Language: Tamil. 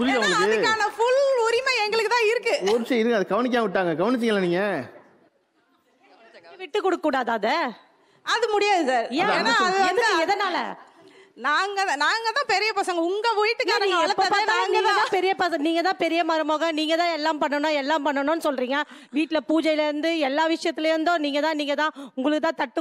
புரியுது உங்களுக்கு அதுக்கான ஃபுல் உரிமை எங்களுக்கு தான் இருக்கு ஒரு நிமிஷம் இருங்க அதை கவனிக்காம விட்டாங்க கவனிச்சீங்களா நீங்க விட்டு கொடுக்க கூடாது அத அது முடியாது சார் ஏன்னா அது வந்து எதனால நாங்க நாங்க தான் பெரிய பசங்க உங்க வீட்டுக்காரங்க வளர்த்ததே நாங்க தான் பெரிய பசங்க நீங்க தான் பெரிய மருமக நீங்க தான் எல்லாம் பண்ணணும் எல்லாம் பண்ணணும்னு சொல்றீங்க வீட்ல பூஜையில இருந்து எல்லா விஷயத்துல இருந்தும் நீங்க தான் நீங்க தான் உங்களுக்கு தான் தட்டு